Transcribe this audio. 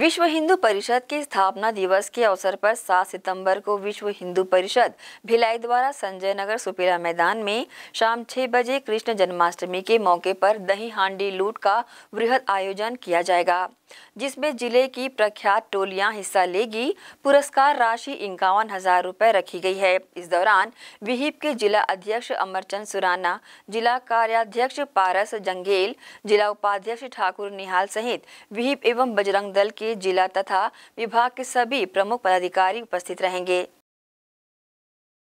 विश्व हिंदू परिषद के स्थापना दिवस के अवसर पर 7 सितंबर को विश्व हिंदू परिषद भिलाई द्वारा संजय नगर सुपेला मैदान में शाम 6 बजे कृष्ण जन्माष्टमी के मौके पर दही हांडी लूट का वृहद आयोजन किया जाएगा जिसमें जिले की प्रख्यात टोलियां हिस्सा लेगी पुरस्कार राशि इक्यावन हजार रूपए रखी गई है इस दौरान विहिप के जिला अध्यक्ष अमरचंद सुराना जिला कार्याध्यक्ष पारस जंगेल जिला उपाध्यक्ष ठाकुर निहाल सहित विहिप एवं बजरंग दल के जिला तथा विभाग के सभी प्रमुख पदाधिकारी उपस्थित रहेंगे